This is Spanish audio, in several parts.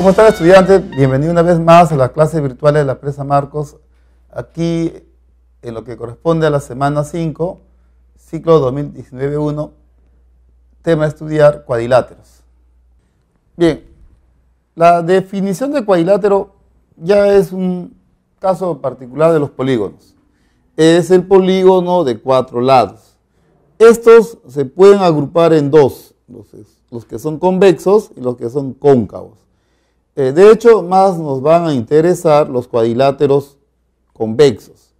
¿Cómo están estudiantes? Bienvenido una vez más a la clase virtual de la presa Marcos, aquí en lo que corresponde a la semana 5, ciclo 2019-1, tema estudiar cuadriláteros. Bien, la definición de cuadrilátero ya es un caso particular de los polígonos. Es el polígono de cuatro lados. Estos se pueden agrupar en dos, los que son convexos y los que son cóncavos. Eh, de hecho, más nos van a interesar los cuadriláteros convexos.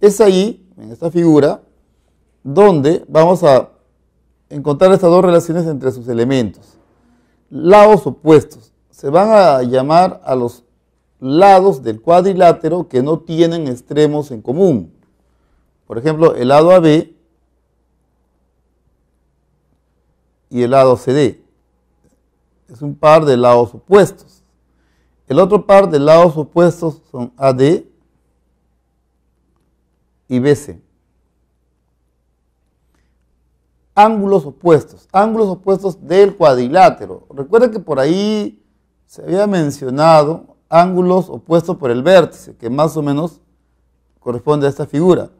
Es ahí, en esta figura, donde vamos a encontrar estas dos relaciones entre sus elementos. Lados opuestos. Se van a llamar a los lados del cuadrilátero que no tienen extremos en común. Por ejemplo, el lado AB y el lado CD. Es un par de lados opuestos. El otro par de lados opuestos son AD y BC. Ángulos opuestos, ángulos opuestos del cuadrilátero. Recuerda que por ahí se había mencionado ángulos opuestos por el vértice, que más o menos corresponde a esta figura.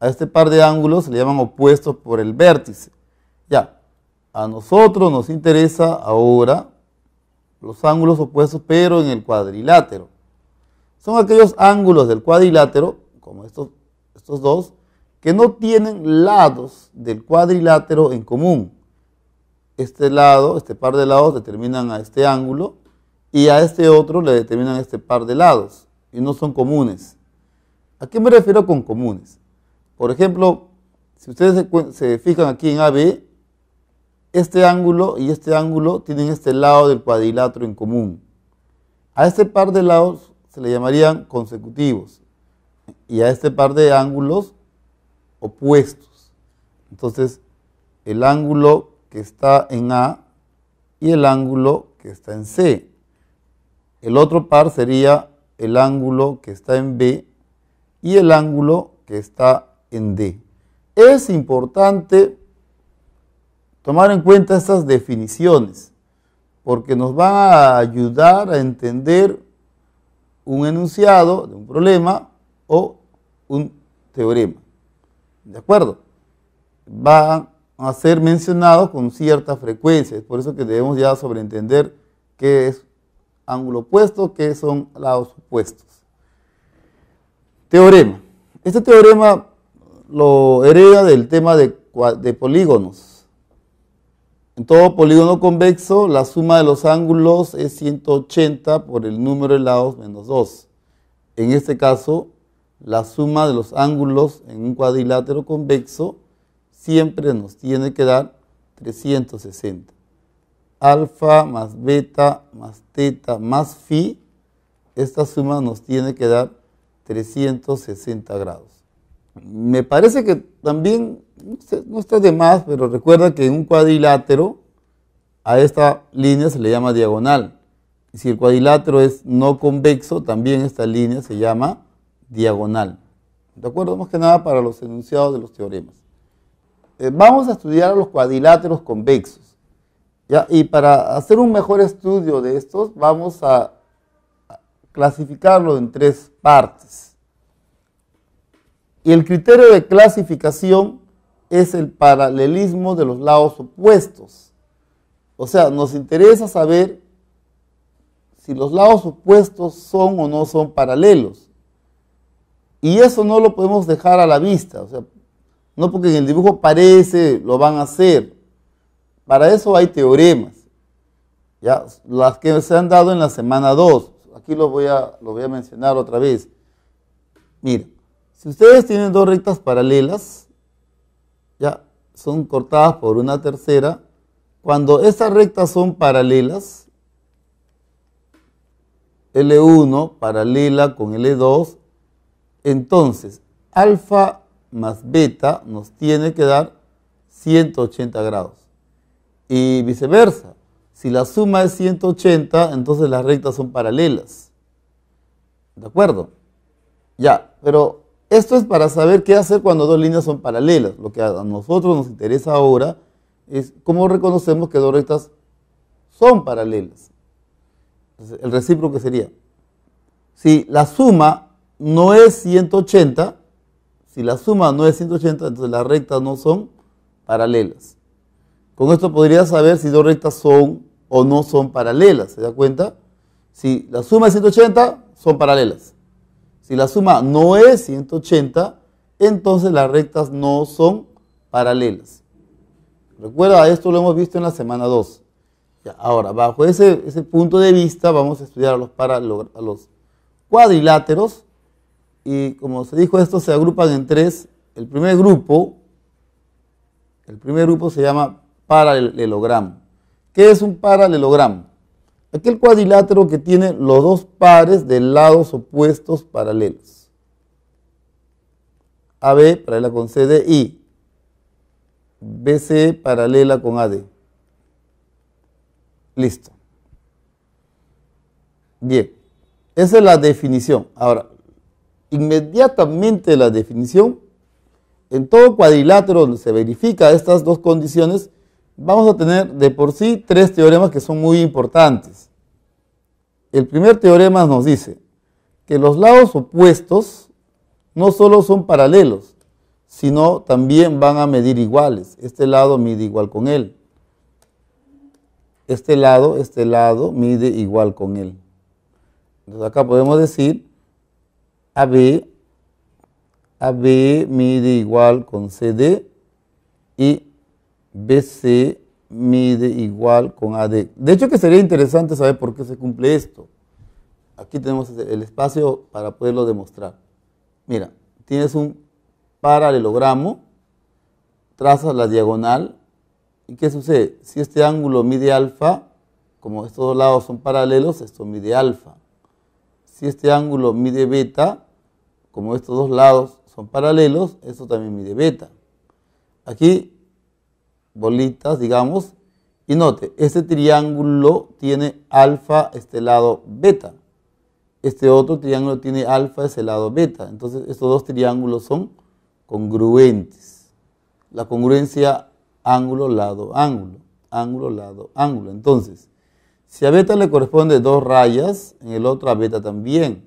A este par de ángulos se le llaman opuestos por el vértice. Ya, a nosotros nos interesa ahora los ángulos opuestos, pero en el cuadrilátero. Son aquellos ángulos del cuadrilátero, como estos, estos dos, que no tienen lados del cuadrilátero en común. Este lado, este par de lados determinan a este ángulo y a este otro le determinan este par de lados y no son comunes. ¿A qué me refiero con comunes? Por ejemplo, si ustedes se, se fijan aquí en AB, este ángulo y este ángulo tienen este lado del cuadrilátero en común. A este par de lados se le llamarían consecutivos y a este par de ángulos opuestos. Entonces, el ángulo que está en A y el ángulo que está en C. El otro par sería el ángulo que está en B y el ángulo que está en D. Es importante tomar en cuenta estas definiciones, porque nos va a ayudar a entender un enunciado de un problema o un teorema. ¿De acuerdo? Va a ser mencionado con cierta frecuencia, es por eso que debemos ya sobreentender qué es ángulo opuesto, qué son lados opuestos. Teorema. Este teorema lo hereda del tema de polígonos en todo polígono convexo, la suma de los ángulos es 180 por el número de lados menos 2. En este caso, la suma de los ángulos en un cuadrilátero convexo siempre nos tiene que dar 360. Alfa más beta más teta más phi, esta suma nos tiene que dar 360 grados. Me parece que también no está de más, pero recuerda que en un cuadrilátero a esta línea se le llama diagonal. Y si el cuadrilátero es no convexo, también esta línea se llama diagonal. ¿De acuerdo? Más que nada para los enunciados de los teoremas. Eh, vamos a estudiar los cuadriláteros convexos. Y para hacer un mejor estudio de estos, vamos a clasificarlo en tres partes. Y el criterio de clasificación es el paralelismo de los lados opuestos. O sea, nos interesa saber si los lados opuestos son o no son paralelos. Y eso no lo podemos dejar a la vista. O sea, no porque en el dibujo parece, lo van a hacer. Para eso hay teoremas. Ya, las que se han dado en la semana 2. Aquí lo voy a, lo voy a mencionar otra vez. Mira, si ustedes tienen dos rectas paralelas, son cortadas por una tercera, cuando estas rectas son paralelas, L1 paralela con L2, entonces alfa más beta nos tiene que dar 180 grados. Y viceversa, si la suma es 180, entonces las rectas son paralelas. ¿De acuerdo? Ya, pero esto es para saber qué hacer cuando dos líneas son paralelas. Lo que a nosotros nos interesa ahora es cómo reconocemos que dos rectas son paralelas. el recíproco sería, si la suma no es 180, si la suma no es 180, entonces las rectas no son paralelas. Con esto podría saber si dos rectas son o no son paralelas, ¿se da cuenta? Si la suma es 180, son paralelas. Si la suma no es 180, entonces las rectas no son paralelas. Recuerda, esto lo hemos visto en la semana 2. ahora, bajo ese, punto de vista, vamos a estudiar a los, los cuadriláteros. Y como se dijo, estos se agrupan en tres. El primer grupo, el primer grupo se llama paralelogramo. ¿Qué es un paralelogramo? aquel cuadrilátero que tiene los dos pares de lados opuestos paralelos. AB paralela con CD y BC paralela con AD. Listo. Bien, esa es la definición. Ahora, inmediatamente la definición, en todo cuadrilátero donde se verifica estas dos condiciones, vamos a tener de por sí tres teoremas que son muy importantes. El primer teorema nos dice que los lados opuestos no solo son paralelos, sino también van a medir iguales. Este lado mide igual con él. Este lado, este lado mide igual con él. Entonces acá podemos decir AB, mide igual con CD y BC mide igual con AD. De hecho que sería interesante saber por qué se cumple esto. Aquí tenemos el espacio para poderlo demostrar. Mira, tienes un paralelogramo, trazas la diagonal, ¿y qué sucede? Si este ángulo mide alfa, como estos dos lados son paralelos, esto mide alfa. Si este ángulo mide beta, como estos dos lados son paralelos, esto también mide beta. Aquí bolitas, digamos. Y note, este triángulo tiene alfa este lado beta. Este otro triángulo tiene alfa ese lado beta. Entonces, estos dos triángulos son congruentes. La congruencia ángulo, lado, ángulo. Ángulo, lado, ángulo. Entonces, si a beta le corresponde dos rayas, en el otro a beta también.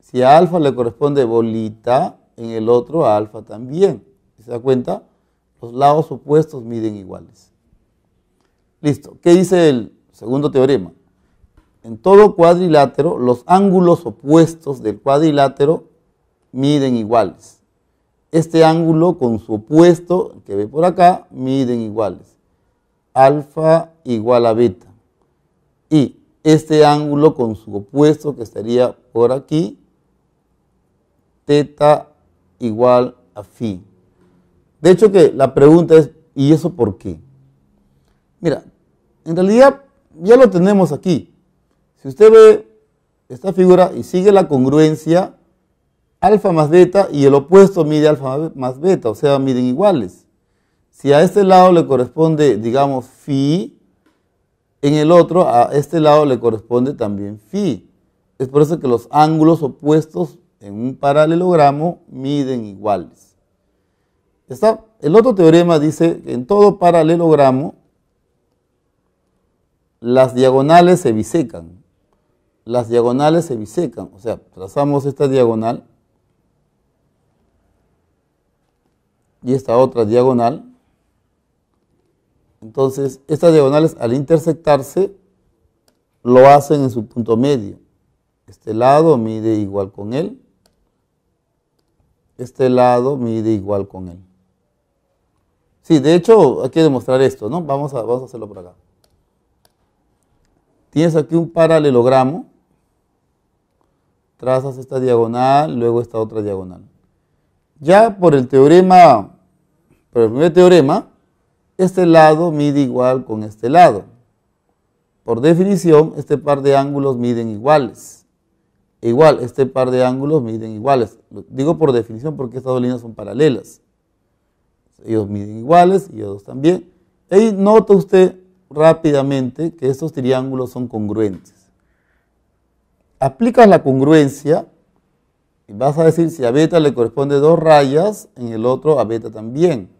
Si a alfa le corresponde bolita, en el otro a alfa también. ¿Se da cuenta? Los lados opuestos miden iguales. Listo. ¿Qué dice el segundo teorema? En todo cuadrilátero, los ángulos opuestos del cuadrilátero miden iguales. Este ángulo con su opuesto, que ve por acá, miden iguales. Alfa igual a beta. Y este ángulo con su opuesto, que estaría por aquí, teta igual a phi. De hecho que la pregunta es, ¿y eso por qué? Mira, en realidad ya lo tenemos aquí. Si usted ve esta figura y sigue la congruencia, alfa más beta y el opuesto mide alfa más beta, o sea, miden iguales. Si a este lado le corresponde, digamos, phi, en el otro, a este lado le corresponde también phi. Es por eso que los ángulos opuestos en un paralelogramo miden iguales el otro teorema dice que en todo paralelogramo las diagonales se bisecan. Las diagonales se bisecan. O sea, trazamos esta diagonal y esta otra diagonal. Entonces, estas diagonales al intersectarse lo hacen en su punto medio. Este lado mide igual con él. Este lado mide igual con él. Sí, de hecho, hay que demostrar esto, ¿no? Vamos a, a hacerlo por acá. Tienes aquí un paralelogramo. Trazas esta diagonal, luego esta otra diagonal. Ya por el teorema, por el primer teorema, este lado mide igual con este lado. Por definición, este par de ángulos miden iguales. E igual, este par de ángulos miden iguales. Digo por definición porque estas dos líneas son paralelas ellos miden iguales y ellos también. Y nota usted rápidamente que estos triángulos son congruentes. Aplicas la congruencia y vas a decir si a beta le corresponde dos rayas, en el otro a beta también.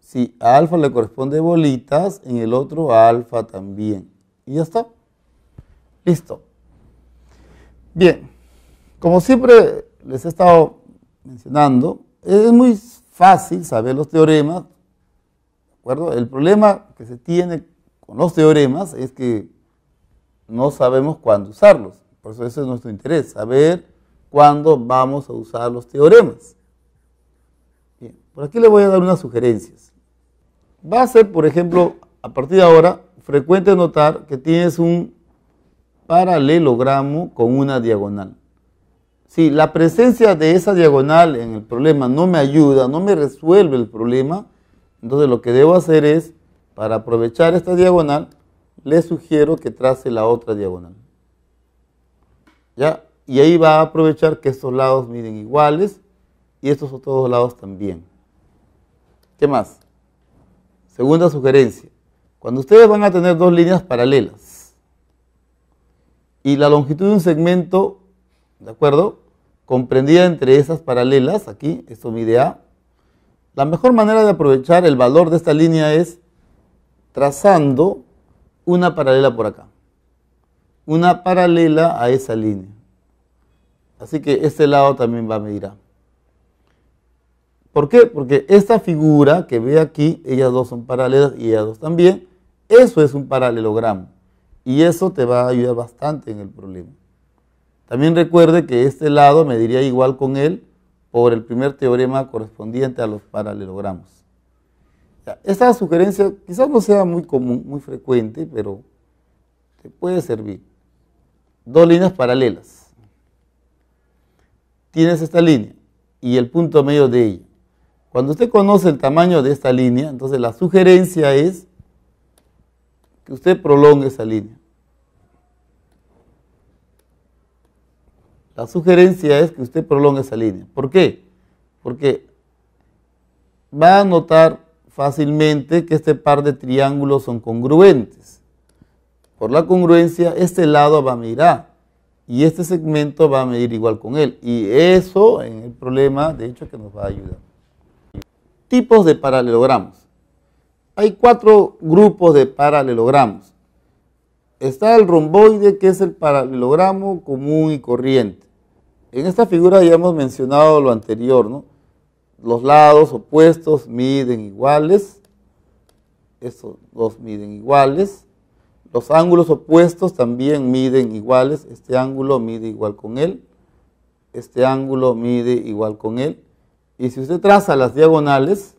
Si a alfa le corresponde bolitas, en el otro a alfa también. Y ya está. Listo. Bien, como siempre les he estado mencionando, es muy fácil saber los teoremas, ¿de acuerdo? El problema que se tiene con los teoremas es que no sabemos cuándo usarlos. Por eso ese es nuestro interés, saber cuándo vamos a usar los teoremas. Bien, por aquí le voy a dar unas sugerencias. Va a ser, por ejemplo, a partir de ahora, frecuente notar que tienes un paralelogramo con una diagonal si la presencia de esa diagonal en el problema no me ayuda, no me resuelve el problema, entonces lo que debo hacer es, para aprovechar esta diagonal, le sugiero que trace la otra diagonal. ¿Ya? Y ahí va a aprovechar que estos lados miden iguales y estos otros dos lados también. ¿Qué más? Segunda sugerencia. Cuando ustedes van a tener dos líneas paralelas y la longitud de un segmento ¿de acuerdo? Comprendida entre esas paralelas, aquí, esto mide A, la mejor manera de aprovechar el valor de esta línea es trazando una paralela por acá, una paralela a esa línea. Así que este lado también va a medir A. ¿Por qué? Porque esta figura que ve aquí, ellas dos son paralelas y ellas dos también, eso es un paralelogramo. Y eso te va a ayudar bastante en el problema. También recuerde que este lado mediría igual con él por el primer teorema correspondiente a los paralelogramos. Esta sugerencia quizás no sea muy común, muy frecuente, pero te puede servir. Dos líneas paralelas. Tienes esta línea y el punto medio de ella. Cuando usted conoce el tamaño de esta línea, entonces la sugerencia es que usted prolongue esa línea. La sugerencia es que usted prolongue esa línea. ¿Por qué? Porque va a notar fácilmente que este par de triángulos son congruentes. Por la congruencia, este lado va a medir A y este segmento va a medir igual con él. Y eso en el problema, de hecho, que nos va a ayudar. Tipos de paralelogramos. Hay cuatro grupos de paralelogramos. Está el romboide, que es el paralelogramo común y corriente. En esta figura ya hemos mencionado lo anterior, ¿no? Los lados opuestos miden iguales, estos dos miden iguales, los ángulos opuestos también miden iguales, este ángulo mide igual con él, este ángulo mide igual con él, y si usted traza las diagonales,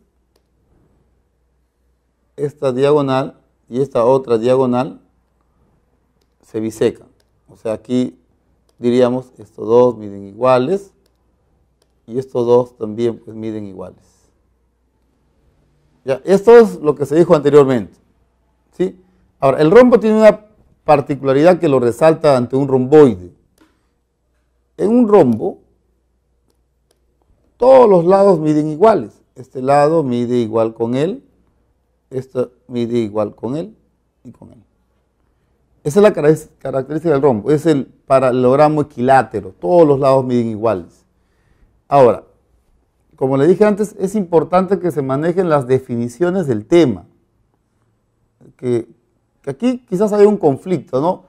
esta diagonal y esta otra diagonal se bisecan. O sea, aquí diríamos estos dos miden iguales y estos dos también pues, miden iguales. esto es lo que se dijo anteriormente. ¿sí? Ahora, el rombo tiene una particularidad que lo resalta ante un romboide. En un rombo, todos los lados miden iguales. Este lado mide igual con él, esto mide igual con él y con él. Esa es la característica del rombo, es el paralelogramo equilátero, todos los lados miden iguales. Ahora, como le dije antes, es importante que se manejen las definiciones del tema. Que, aquí quizás hay un conflicto, ¿no?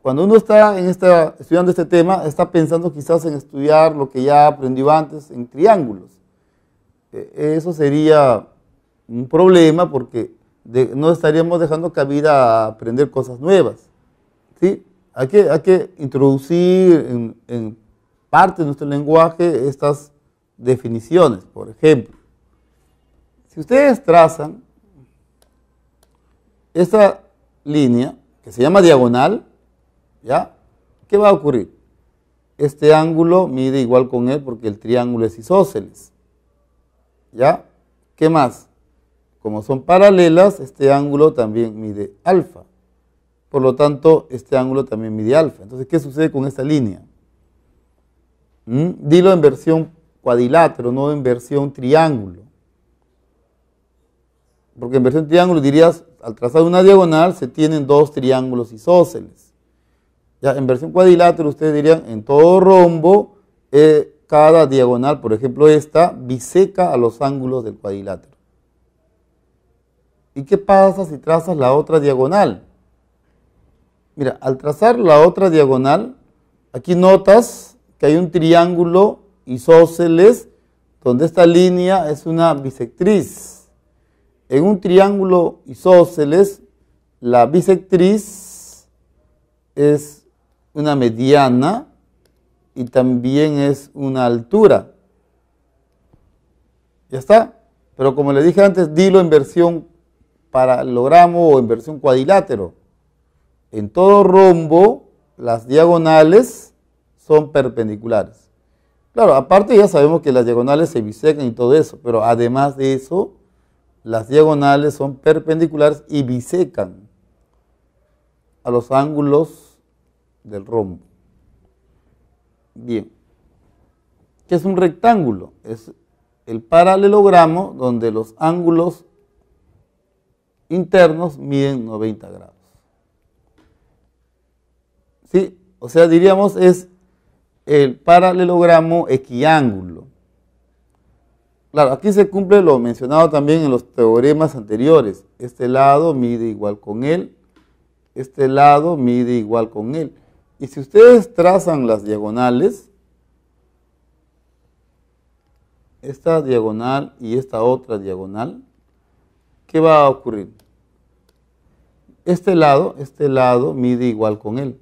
Cuando uno está en esta, estudiando este tema, está pensando quizás en estudiar lo que ya aprendió antes en triángulos. Eh, eso sería un problema porque no estaríamos dejando cabida a aprender cosas nuevas. Hay que, introducir en, parte de nuestro lenguaje estas definiciones. Por ejemplo, si ustedes trazan esta línea, que se llama diagonal, ¿ya? ¿Qué va a ocurrir? Este ángulo mide igual con él porque el triángulo es isósceles. ¿Ya? ¿Qué más? Como son paralelas, este ángulo también mide alfa. Por lo tanto, este ángulo también mide alfa. Entonces, ¿qué sucede con esta línea? ¿Mm? Dilo en versión cuadrilátero, no en versión triángulo. Porque en versión triángulo dirías, al trazar una diagonal se tienen dos triángulos isósceles. Ya, en versión cuadrilátero ustedes dirían, en todo rombo, eh, cada diagonal, por ejemplo esta, biseca a los ángulos del cuadrilátero. ¿Y qué pasa si trazas la otra diagonal? Mira, al trazar la otra diagonal, aquí notas que hay un triángulo isósceles donde esta línea es una bisectriz. En un triángulo isósceles, la bisectriz es una mediana y también es una altura. Ya está. Pero como le dije antes, dilo en versión paralogramo o en versión cuadrilátero en todo rombo las diagonales son perpendiculares. Claro, aparte ya sabemos que las diagonales se bisecan y todo eso, pero además de eso, las diagonales son perpendiculares y bisecan a los ángulos del rombo. Bien. ¿Qué es un rectángulo? Es el paralelogramo donde los ángulos internos miden 90 grados. ¿sí? O sea, diríamos es el paralelogramo equiángulo. Claro, aquí se cumple lo mencionado también en los teoremas anteriores. Este lado mide igual con él, este lado mide igual con él. Y si ustedes trazan las diagonales, esta diagonal y esta otra diagonal, ¿qué va a ocurrir? Este lado, este lado mide igual con él.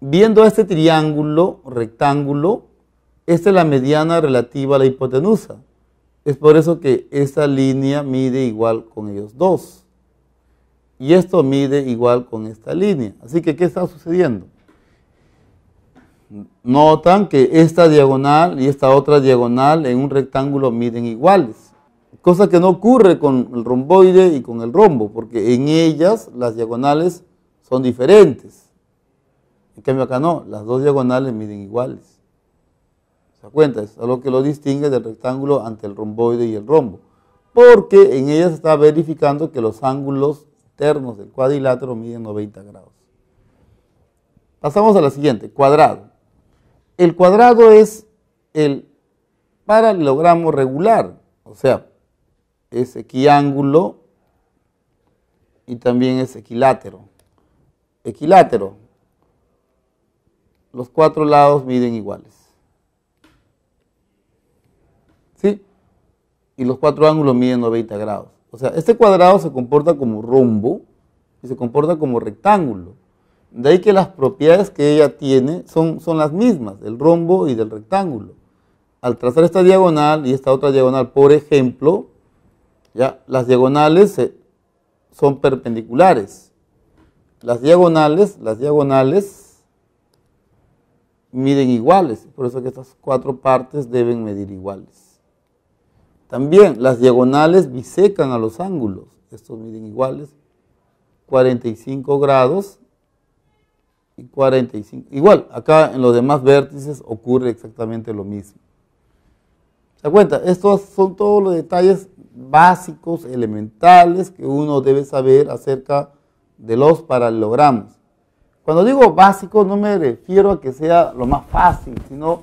Viendo este triángulo, rectángulo, esta es la mediana relativa a la hipotenusa. Es por eso que esta línea mide igual con ellos dos. Y esto mide igual con esta línea. Así que, ¿qué está sucediendo? Notan que esta diagonal y esta otra diagonal en un rectángulo miden iguales. Cosa que no ocurre con el romboide y con el rombo, porque en ellas las diagonales son diferentes. En cambio acá no, las dos diagonales miden iguales. ¿Se da cuenta? Es lo que lo distingue del rectángulo ante el romboide y el rombo. Porque en ella se está verificando que los ángulos internos del cuadrilátero miden 90 grados. Pasamos a la siguiente, cuadrado. El cuadrado es el paralelogramo regular, o sea, es equiángulo y también es equilátero. Equilátero, los cuatro lados miden iguales. ¿Sí? Y los cuatro ángulos miden 90 grados. O sea, este cuadrado se comporta como rombo y se comporta como rectángulo. De ahí que las propiedades que ella tiene son, son las mismas, del rombo y del rectángulo. Al trazar esta diagonal y esta otra diagonal, por ejemplo, ya las diagonales son perpendiculares. Las diagonales, las diagonales miden iguales. Por eso que estas cuatro partes deben medir iguales. También las diagonales bisecan a los ángulos. Estos miden iguales. 45 grados y 45. Igual, acá en los demás vértices ocurre exactamente lo mismo. ¿Se cuenta? Estos son todos los detalles básicos, elementales, que uno debe saber acerca de los paralelogramos. Cuando digo básico no me refiero a que sea lo más fácil, sino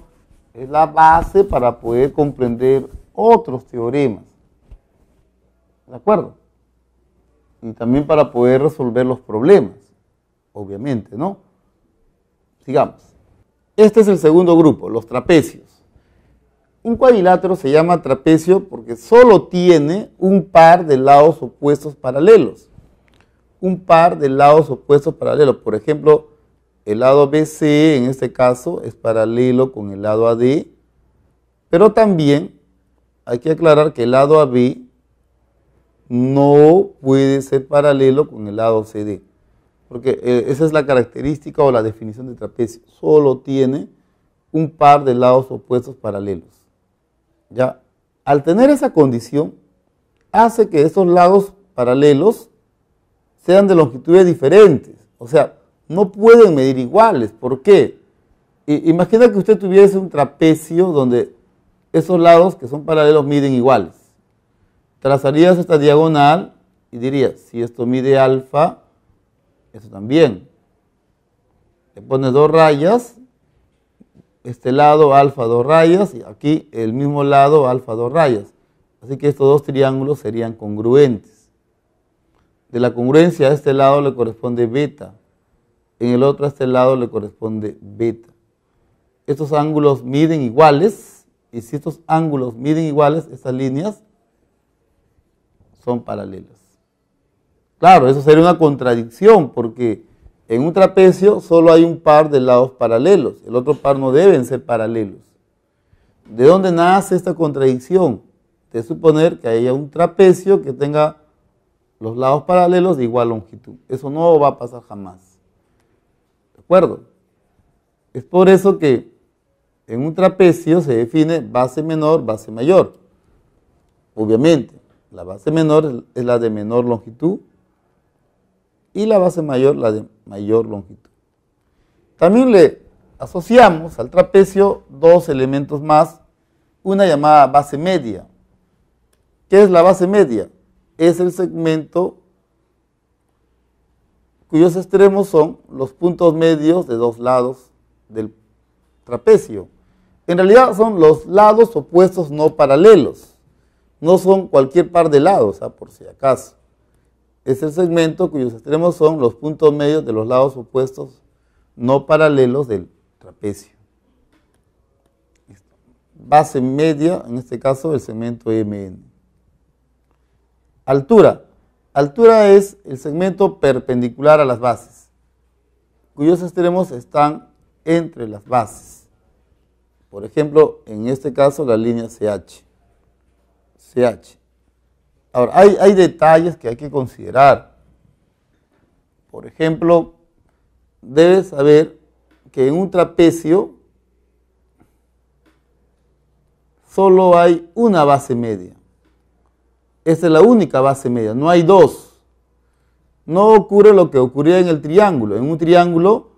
es la base para poder comprender otros teoremas. ¿De acuerdo? Y también para poder resolver los problemas, obviamente, ¿no? Sigamos. Este es el segundo grupo, los trapecios. Un cuadrilátero se llama trapecio porque solo tiene un par de lados opuestos paralelos un par de lados opuestos paralelos. Por ejemplo, el lado BC en este caso es paralelo con el lado AD, pero también hay que aclarar que el lado AB no puede ser paralelo con el lado CD, porque eh, esa es la característica o la definición de trapecio, solo tiene un par de lados opuestos paralelos. Ya, al tener esa condición, hace que esos lados paralelos sean de longitudes diferentes. O sea, no pueden medir iguales. ¿Por qué? imagina que usted tuviese un trapecio donde esos lados que son paralelos miden iguales. Trazarías esta diagonal y dirías, si esto mide alfa, esto también. Le pones dos rayas, este lado alfa dos rayas y aquí el mismo lado alfa dos rayas. Así que estos dos triángulos serían congruentes de la congruencia a este lado le corresponde beta, en el otro a este lado le corresponde beta. Estos ángulos miden iguales, y si estos ángulos miden iguales, estas líneas son paralelas. Claro, eso sería una contradicción, porque en un trapecio solo hay un par de lados paralelos, el otro par no deben ser paralelos. ¿De dónde nace esta contradicción? De suponer que haya un trapecio que tenga los lados paralelos de igual longitud. Eso no va a pasar jamás. ¿De acuerdo? Es por eso que en un trapecio se define base menor, base mayor. Obviamente, la base menor es la de menor longitud y la base mayor la de mayor longitud. También le asociamos al trapecio dos elementos más, una llamada base media. ¿Qué es la base media? es el segmento cuyos extremos son los puntos medios de dos lados del trapecio. En realidad son los lados opuestos no paralelos, no son cualquier par de lados, ah, por si acaso. Es el segmento cuyos extremos son los puntos medios de los lados opuestos no paralelos del trapecio. Base media, en este caso el segmento MN. Altura. Altura es el segmento perpendicular a las bases, cuyos extremos están entre las bases. Por ejemplo, en este caso la línea CH. CH. Ahora, hay, hay detalles que hay que considerar. Por ejemplo, debes saber que en un trapecio solo hay una base media. Esa es la única base media, no hay dos. No ocurre lo que ocurría en el triángulo. En un triángulo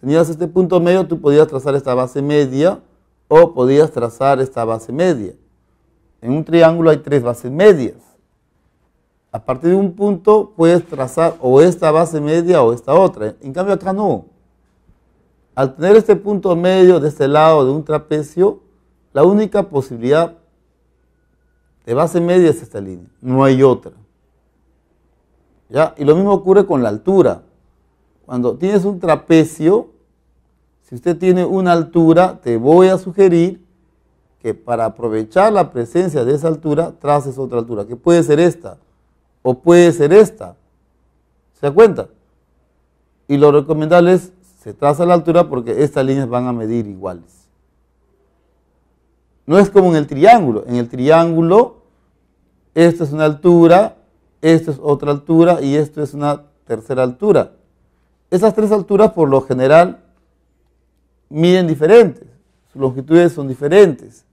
tenías este punto medio, tú podías trazar esta base media o podías trazar esta base media. En un triángulo hay tres bases medias. A partir de un punto puedes trazar o esta base media o esta otra. En cambio acá no. Al tener este punto medio de este lado de un trapecio, la única posibilidad de base media es esta línea, no hay otra. ¿Ya? Y lo mismo ocurre con la altura. Cuando tienes un trapecio, si usted tiene una altura, te voy a sugerir que para aprovechar la presencia de esa altura, traces otra altura, que puede ser esta o puede ser esta. ¿Se da cuenta? Y lo recomendable es, se traza la altura porque estas líneas van a medir iguales. No es como en el triángulo. En el triángulo, esta es una altura, esta es otra altura y esto es una tercera altura. Esas tres alturas, por lo general, miden diferentes. Sus longitudes son diferentes.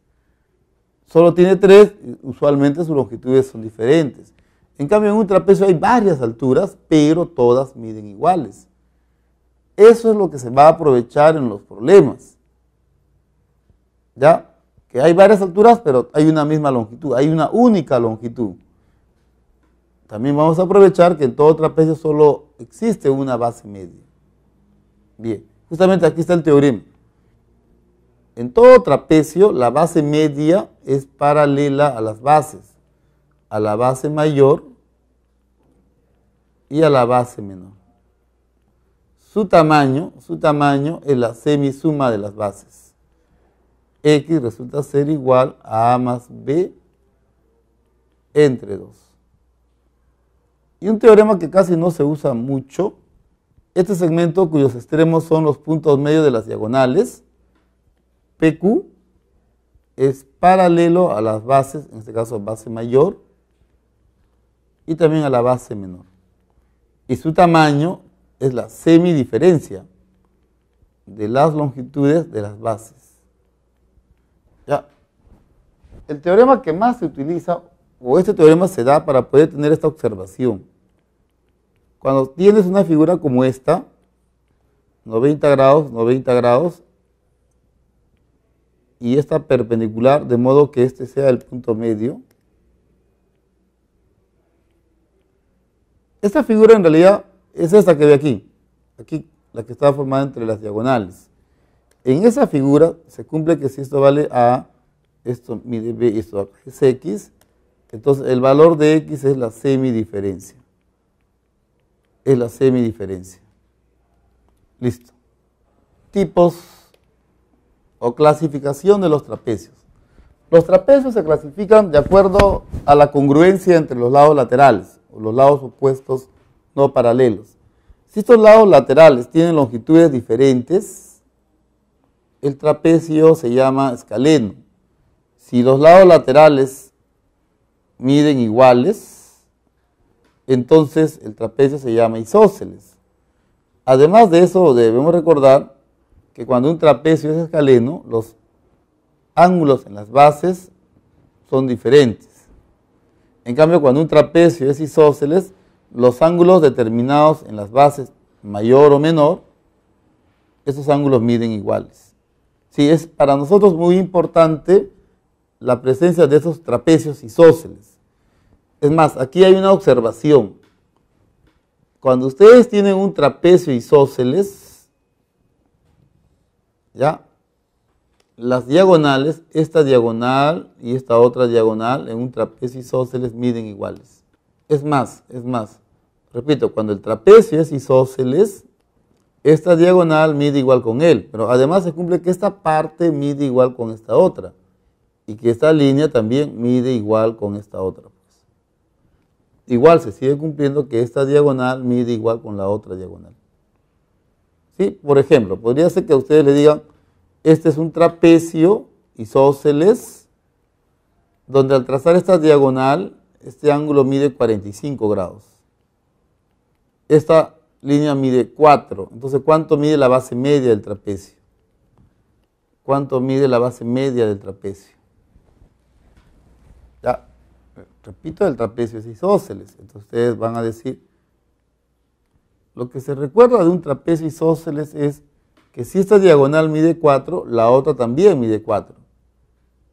Solo tiene tres, usualmente sus longitudes son diferentes. En cambio, en un trapecio hay varias alturas, pero todas miden iguales. Eso es lo que se va a aprovechar en los problemas. ¿Ya? que hay varias alturas, pero hay una misma longitud, hay una única longitud. También vamos a aprovechar que en todo trapecio solo existe una base media. Bien, justamente aquí está el teorema. En todo trapecio, la base media es paralela a las bases, a la base mayor y a la base menor. Su tamaño, su tamaño es la semisuma de las bases. X resulta ser igual a A más B entre 2. Y un teorema que casi no se usa mucho, este segmento cuyos extremos son los puntos medios de las diagonales, PQ es paralelo a las bases, en este caso base mayor, y también a la base menor. Y su tamaño es la semidiferencia de las longitudes de las bases. Ya. El teorema que más se utiliza, o este teorema se da para poder tener esta observación. Cuando tienes una figura como esta, 90 grados, 90 grados, y esta perpendicular, de modo que este sea el punto medio. Esta figura en realidad es esta que ve aquí, aquí, la que está formada entre las diagonales. En esa figura se cumple que si esto vale A, esto mide B esto es X, entonces el valor de X es la semidiferencia. Es la semidiferencia. Listo. Tipos o clasificación de los trapecios. Los trapecios se clasifican de acuerdo a la congruencia entre los lados laterales, o los lados opuestos no paralelos. Si estos lados laterales tienen longitudes diferentes, el trapecio se llama escaleno. Si los lados laterales miden iguales, entonces el trapecio se llama isósceles. Además de eso, debemos recordar que cuando un trapecio es escaleno, los ángulos en las bases son diferentes. En cambio, cuando un trapecio es isósceles, los ángulos determinados en las bases mayor o menor, esos ángulos miden iguales. Sí, es para nosotros muy importante la presencia de esos trapecios isósceles. Es más, aquí hay una observación. Cuando ustedes tienen un trapecio isósceles, ¿ya? Las diagonales, esta diagonal y esta otra diagonal en un trapecio isósceles miden iguales. Es más, es más. Repito, cuando el trapecio es isósceles, esta diagonal mide igual con él, pero además se cumple que esta parte mide igual con esta otra y que esta línea también mide igual con esta otra. Pues. Igual se sigue cumpliendo que esta diagonal mide igual con la otra diagonal. ¿Sí? Por ejemplo, podría ser que a ustedes le digan, este es un trapecio isósceles donde al trazar esta diagonal, este ángulo mide 45 grados. Esta línea mide 4. Entonces, ¿cuánto mide la base media del trapecio? ¿Cuánto mide la base media del trapecio? Ya, repito, el trapecio es isósceles. Entonces, ustedes van a decir, lo que se recuerda de un trapecio isósceles es que si esta diagonal mide 4, la otra también mide 4.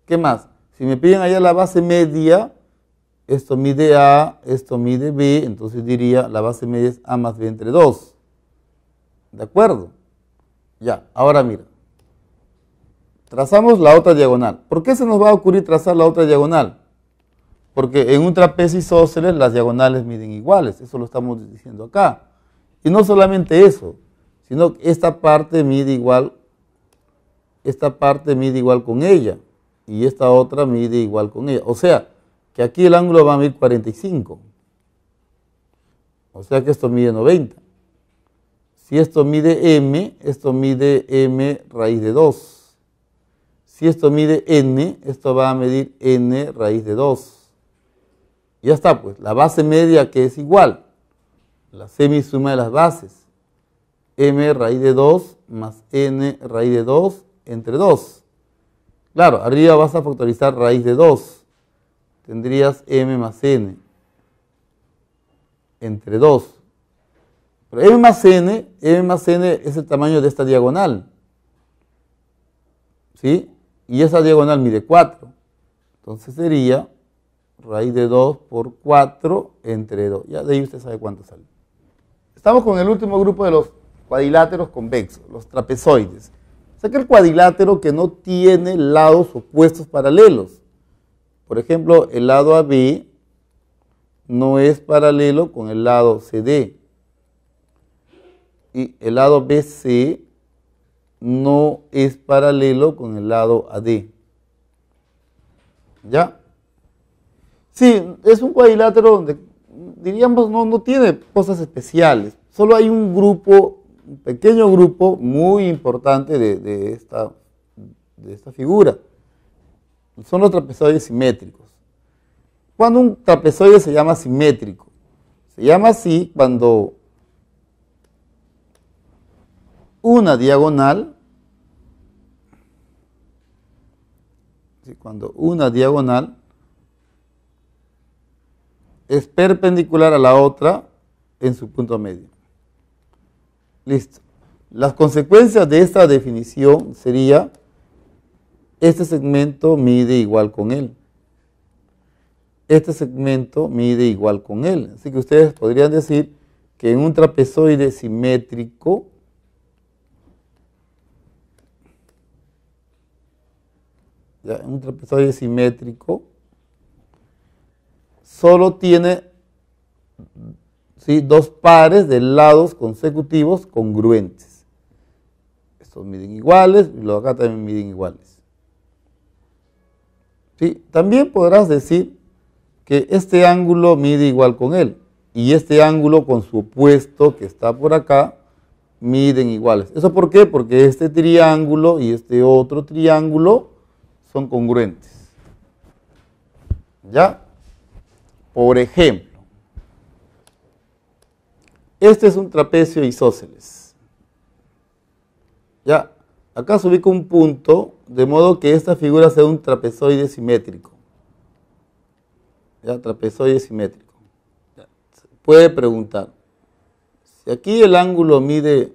¿Qué más? Si me piden allá la base media, esto mide A, esto mide B, entonces diría la base media es A más B entre 2. ¿De acuerdo? Ya, ahora mira. Trazamos la otra diagonal. ¿Por qué se nos va a ocurrir trazar la otra diagonal? Porque en un trapecio isósceles las diagonales miden iguales, eso lo estamos diciendo acá. Y no solamente eso, sino que esta parte mide igual, esta parte mide igual con ella, y esta otra mide igual con ella. O sea, y aquí el ángulo va a medir 45. O sea que esto mide 90. Si esto mide m, esto mide m raíz de 2. Si esto mide n, esto va a medir n raíz de 2. Ya está, pues, la base media que es igual, la semisuma de las bases, m raíz de 2 más n raíz de 2 entre 2. Claro, arriba vas a factorizar raíz de 2 tendrías m más n entre 2. Pero m más n, m más n es el tamaño de esta diagonal. ¿Sí? Y esa diagonal mide 4. Entonces sería raíz de 2 por 4 entre 2. Ya de ahí usted sabe cuánto sale. Estamos con el último grupo de los cuadriláteros convexos, los trapezoides. que el cuadrilátero que no tiene lados opuestos paralelos. Por ejemplo, el lado AB no es paralelo con el lado CD. Y el lado BC no es paralelo con el lado AD. ¿Ya? Sí, es un cuadrilátero donde, diríamos, no, tiene cosas especiales. Solo hay un grupo, un pequeño grupo muy importante de, esta, de esta figura son los trapezoides simétricos. Cuando un trapezoide se llama simétrico? Se llama así cuando una diagonal, cuando una diagonal es perpendicular a la otra en su punto medio. Listo. Las consecuencias de esta definición sería este segmento mide igual con él. Este segmento mide igual con él. Así que ustedes podrían decir que en un trapezoide simétrico, ya, un trapezoide simétrico, solo tiene ¿sí? dos pares de lados consecutivos congruentes. Estos miden iguales y los acá también miden iguales. También podrás decir que este ángulo mide igual con él y este ángulo con su opuesto que está por acá miden iguales. ¿Eso por qué? Porque este triángulo y este otro triángulo son congruentes. ¿Ya? Por ejemplo, este es un trapecio isósceles. ¿Ya? Acá se ubica un punto de modo que esta figura sea un trapezoide simétrico. ¿Ya? Trapezoide simétrico. puede preguntar, si aquí el ángulo mide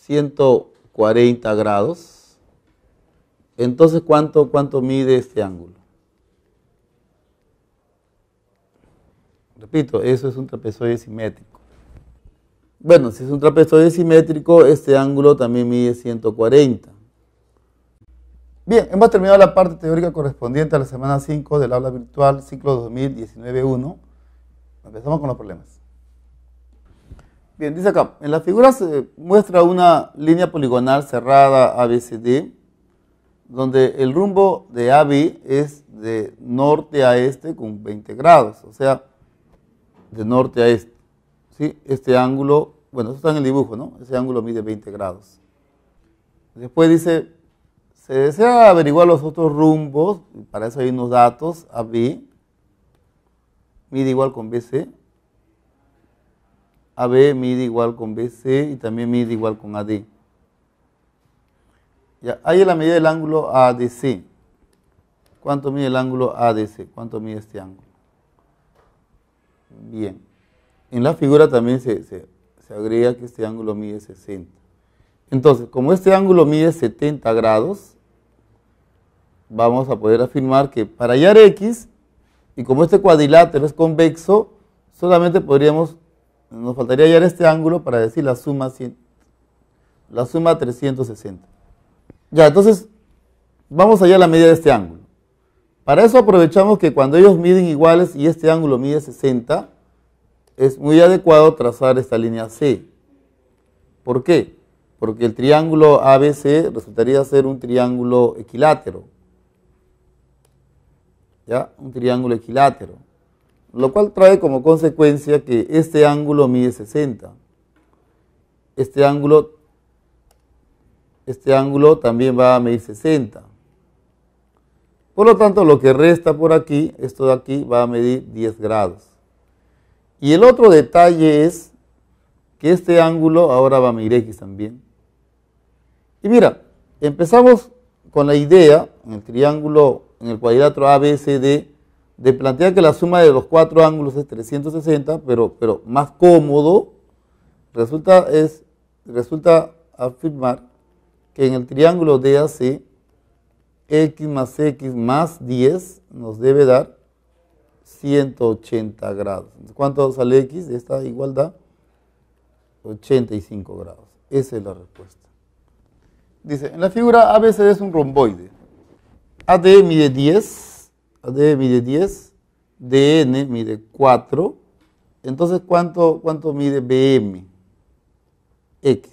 140 grados, entonces ¿cuánto, cuánto mide este ángulo? Repito, eso es un trapezoide simétrico. Bueno, si es un trapezoide simétrico, este ángulo también mide 140. Bien, hemos terminado la parte teórica correspondiente a la semana 5 del aula virtual, ciclo 2019-1. Empezamos con los problemas. Bien, dice acá, en la figura se muestra una línea poligonal cerrada ABCD, donde el rumbo de AB es de norte a este con 20 grados, o sea, de norte a este. ¿sí? Este ángulo, bueno, eso está en el dibujo, ¿no? Ese ángulo mide 20 grados. Después dice, se desea averiguar los otros rumbos, para eso hay unos datos, AB, mide igual con BC, AB mide igual con BC y también mide igual con AD. Ya, ahí es la medida del ángulo ADC. ¿Cuánto mide el ángulo ADC? ¿Cuánto mide este ángulo? Bien. En la figura también se, se, se agrega que este ángulo mide 60. Entonces, como este ángulo mide 70 grados, vamos a poder afirmar que para hallar X, y como este cuadrilátero es convexo, solamente podríamos, nos faltaría hallar este ángulo para decir la suma, la suma 360. Ya, entonces, vamos a hallar la medida de este ángulo. Para eso aprovechamos que cuando ellos miden iguales y este ángulo mide 60, es muy adecuado trazar esta línea C. ¿Por qué? Porque el triángulo ABC resultaría ser un triángulo equilátero, ¿ya? un triángulo equilátero, lo cual trae como consecuencia que este ángulo mide 60. Este ángulo, este ángulo también va a medir 60. Por lo tanto, lo que resta por aquí, esto de aquí, va a medir 10 grados. Y el otro detalle es que este ángulo ahora va a medir X también. Y mira, empezamos con la idea, en el triángulo en el cuadrilátero ABCD, de plantear que la suma de los cuatro ángulos es 360, pero, pero más cómodo, resulta, es, resulta afirmar que en el triángulo DAC, x más x más 10 nos debe dar 180 grados. ¿Cuánto sale x de esta igualdad? 85 grados. Esa es la respuesta. Dice, en la figura ABCD es un romboide. AD mide 10, AD mide 10, DN mide 4. Entonces, ¿cuánto, cuánto mide BM? X.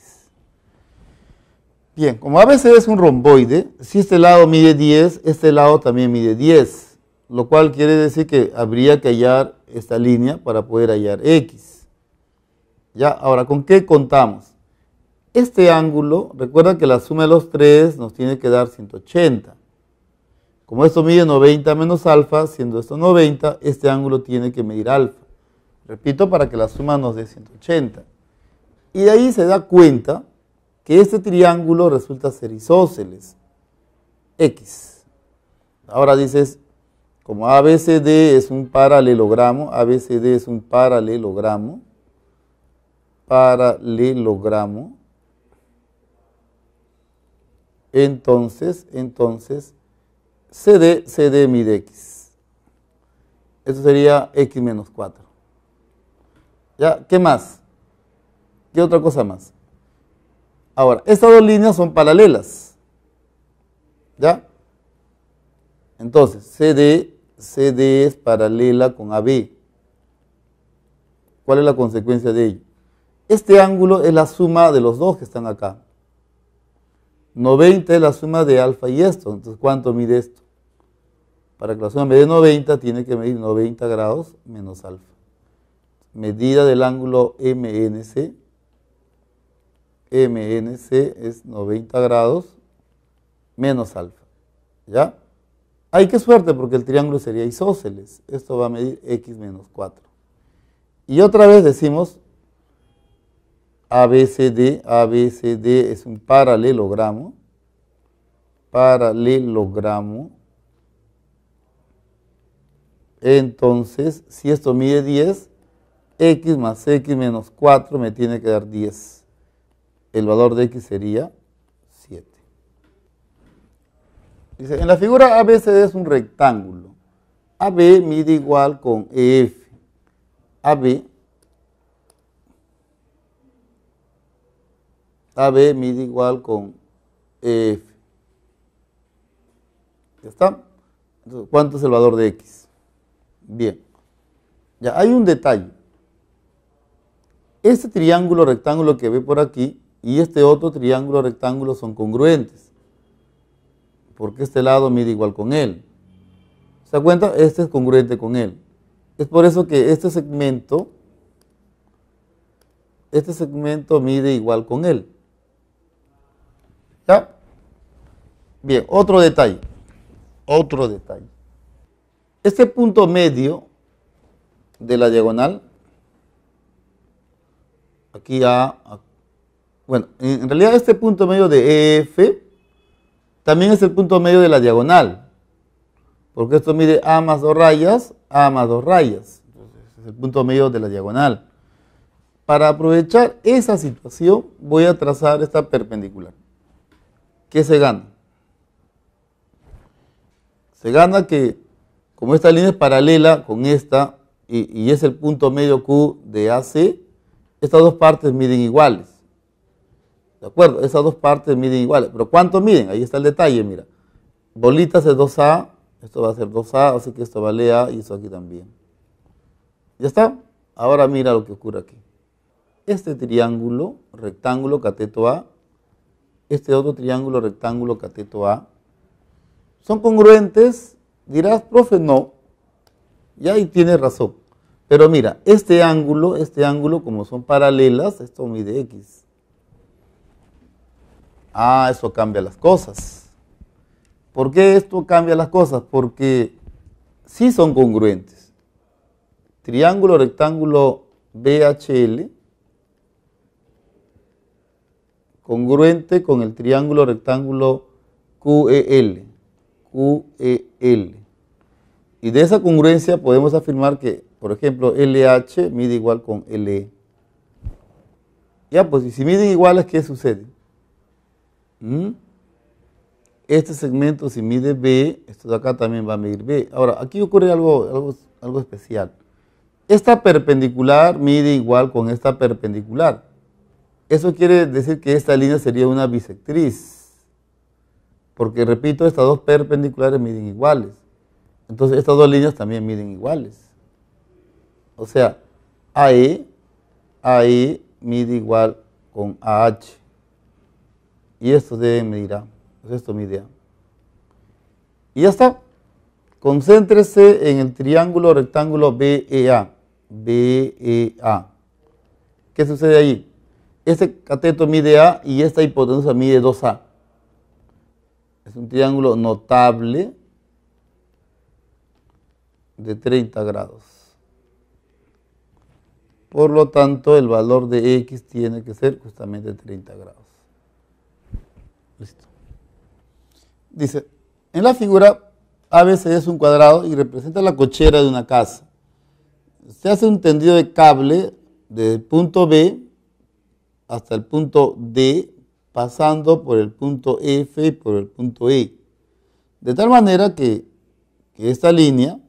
Bien, como ABC es un romboide, si este lado mide 10, este lado también mide 10, lo cual quiere decir que habría que hallar esta línea para poder hallar X. Ya, ahora, ¿con qué contamos? Este ángulo, recuerda que la suma de los tres nos tiene que dar 180. Como esto mide 90 menos alfa, siendo esto 90, este ángulo tiene que medir alfa. Repito, para que la suma nos dé 180. Y de ahí se da cuenta que este triángulo resulta ser isósceles. X. Ahora dices, como ABCD es un paralelogramo, ABCD es un paralelogramo, paralelogramo, entonces, entonces, CD, CD mide X. Eso sería X menos 4. ¿Ya? ¿Qué más? ¿Qué otra cosa más? Ahora, estas dos líneas son paralelas. ¿Ya? Entonces, CD, CD es paralela con AB. ¿Cuál es la consecuencia de ello? Este ángulo es la suma de los dos que están acá. 90 es la suma de alfa y esto. Entonces, ¿cuánto mide esto? Para que la zona medida 90 tiene que medir 90 grados menos alfa. Medida del ángulo MNC. MNC es 90 grados menos alfa. ¿Ya? Hay que suerte porque el triángulo sería isósceles. Esto va a medir x menos 4. Y otra vez decimos ABCD. ABCD es un paralelogramo. Paralelogramo entonces, si esto mide 10, x más x menos 4 me tiene que dar 10. El valor de x sería 7. Dice, en la figura ABCD es un rectángulo. AB mide igual con EF. AB, AB mide igual con EF. ¿Ya está? Entonces, ¿cuánto es el valor de X? Bien, ya hay un detalle. Este triángulo rectángulo que ve por aquí y este otro triángulo rectángulo son congruentes. Porque este lado mide igual con él. ¿Se da cuenta? Este es congruente con él. Es por eso que este segmento, este segmento mide igual con él. ¿Ya? Bien, otro detalle. Otro detalle. Este punto medio de la diagonal, aquí A, bueno, en realidad este punto medio de EF también es el punto medio de la diagonal, porque esto mide A más dos rayas, A más dos rayas, es el punto medio de la diagonal. Para aprovechar esa situación voy a trazar esta perpendicular. ¿Qué se gana? Se gana que como esta línea es paralela con esta y, es el punto medio Q de AC, estas dos partes miden iguales. ¿De acuerdo? Esas dos partes miden iguales. Pero ¿cuánto miden? Ahí está el detalle, mira. Bolitas de 2A, esto va a ser 2A, así que esto vale A y eso aquí también. ¿Ya está? Ahora mira lo que ocurre aquí. Este triángulo, rectángulo, cateto A, este otro triángulo, rectángulo, cateto A, son congruentes Dirás, profe, no. Y ahí tienes razón. Pero mira, este ángulo, este ángulo, como son paralelas, esto mide x. Ah, eso cambia las cosas. ¿Por qué esto cambia las cosas? Porque sí son congruentes. Triángulo rectángulo BHL congruente con el triángulo rectángulo QEL. QEL. Y de esa congruencia podemos afirmar que, por ejemplo, LH mide igual con LE. Ya, pues, y si miden iguales, ¿qué sucede? ¿Mm? Este segmento, si mide B, esto de acá también va a medir B. Ahora, aquí ocurre algo, algo, algo especial. Esta perpendicular mide igual con esta perpendicular. Eso quiere decir que esta línea sería una bisectriz. Porque, repito, estas dos perpendiculares miden iguales. Entonces estas dos líneas también miden iguales. O sea, AE, AE mide igual con AH. Y esto debe medir A. Pues esto mide A. Y ya está. Concéntrese en el triángulo rectángulo BEA. BEA. ¿Qué sucede ahí? Este cateto mide A y esta hipotenusa mide 2A. Es un triángulo notable de 30 grados. Por lo tanto, el valor de X tiene que ser justamente 30 grados. Listo. Dice, en la figura ABC es un cuadrado y representa la cochera de una casa. Se hace un tendido de cable del punto B hasta el punto D, pasando por el punto F y por el punto E. De tal manera que esta línea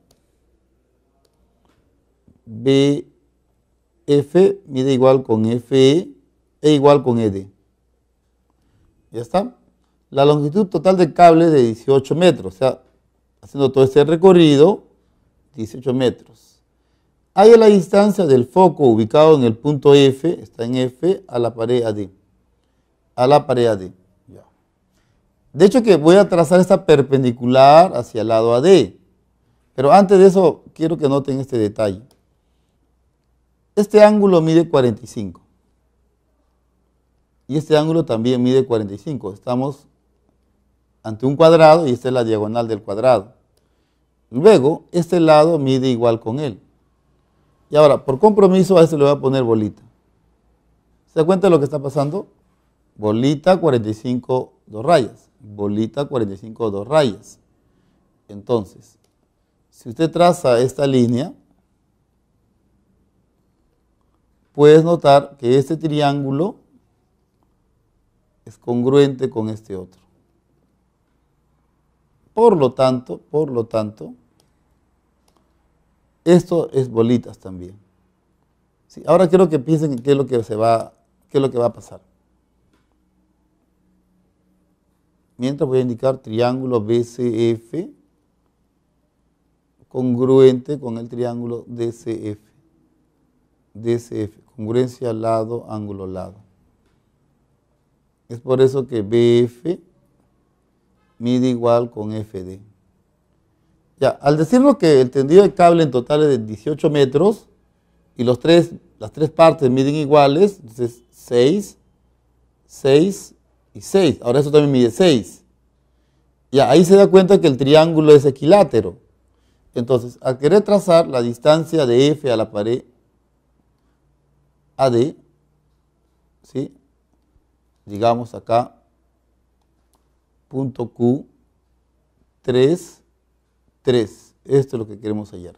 BF mide igual con FE e igual con ED. ¿Ya está? La longitud total del cable es de 18 metros, o sea, haciendo todo este recorrido, 18 metros. ahí es la distancia del foco ubicado en el punto F, está en F, a la pared AD. A la pared AD. ya, De hecho que voy a trazar esta perpendicular hacia el lado AD. Pero antes de eso, quiero que noten este detalle. Este ángulo mide 45. Y este ángulo también mide 45. Estamos ante un cuadrado y esta es la diagonal del cuadrado. Luego, este lado mide igual con él. Y ahora, por compromiso, a este le voy a poner bolita. ¿Se da cuenta de lo que está pasando? Bolita 45, dos rayas. Bolita 45, dos rayas. Entonces, si usted traza esta línea, puedes notar que este triángulo es congruente con este otro. Por lo tanto, por lo tanto, esto es bolitas también. ahora quiero que piensen qué es lo que se va, qué es lo que va a pasar. Mientras voy a indicar triángulo BCF congruente con el triángulo DCF. DCF congruencia lado, ángulo, lado. Es por eso que BF mide igual con FD. Ya, al decirnos que el tendido de cable en total es de 18 metros y los tres, las tres partes miden iguales, entonces 6, 6 y 6. Ahora eso también mide 6. Ya, ahí se da cuenta que el triángulo es equilátero. Entonces, al querer trazar la distancia de F a la pared AD, ¿sí? digamos acá, punto Q, 3, 3. Esto es lo que queremos hallar.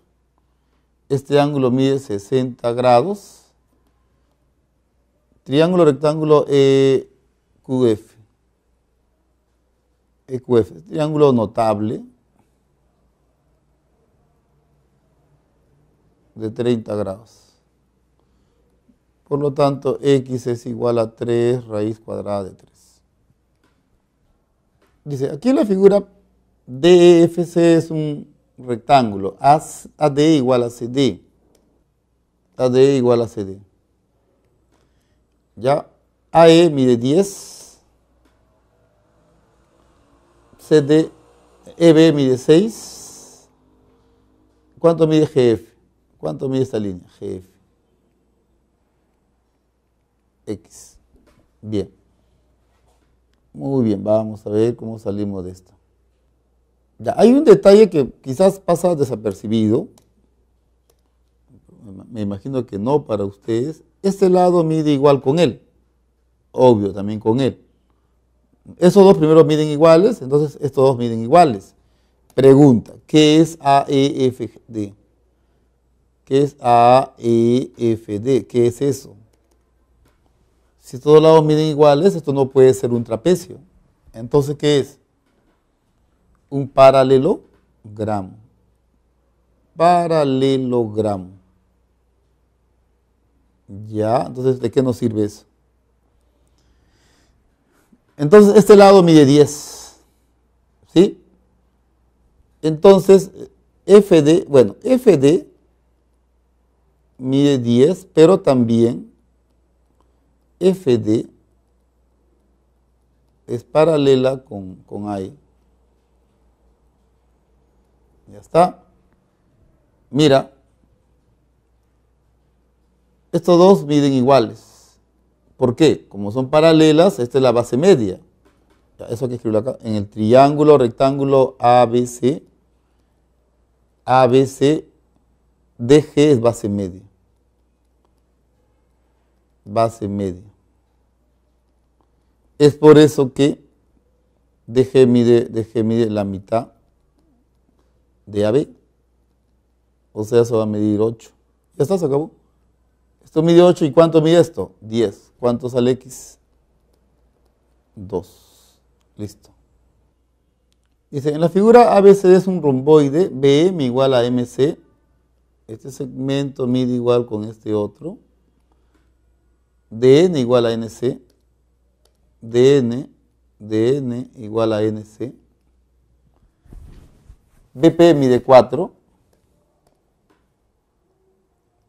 Este ángulo mide 60 grados. Triángulo rectángulo EQF. EQF, triángulo notable de 30 grados. Por lo tanto, x es igual a 3 raíz cuadrada de 3. Dice, aquí en la figura DFC es un rectángulo, AD igual a CD. AD igual a CD. Ya, AE mide 10. CD, EB mide 6. ¿Cuánto mide GF? ¿Cuánto mide esta línea? GF. X. Bien. Muy bien, vamos a ver cómo salimos de esto. Ya, hay un detalle que quizás pasa desapercibido. Me imagino que no para ustedes. Este lado mide igual con él. Obvio, también con él. Esos dos primeros miden iguales, entonces estos dos miden iguales. Pregunta, ¿qué es AEFD? ¿Qué es AEFD? ¿Qué es eso? Si todos lados miden iguales, esto no puede ser un trapecio. Entonces, ¿qué es? Un paralelogramo. Paralelogramo. Ya, entonces, ¿de qué nos sirve eso? Entonces, este lado mide 10. ¿Sí? Entonces, FD, bueno, FD mide 10, pero también FD es paralela con, con Ya está. Mira, estos dos miden iguales. ¿Por qué? Como son paralelas, esta es la base media. Eso que escribo acá, en el triángulo rectángulo ABC, ABC, DG es base media. Base media. Es por eso que dejé mide, la mitad de AB. O sea, eso va a medir 8. Ya está, se acabó. Esto mide 8. ¿Y cuánto mide esto? 10. ¿Cuánto sale X? 2. Listo. Dice, en la figura ABCD es un romboide, BM igual a MC. Este segmento mide igual con este otro. DN igual a NC dn DN igual a nc. BP mide 4.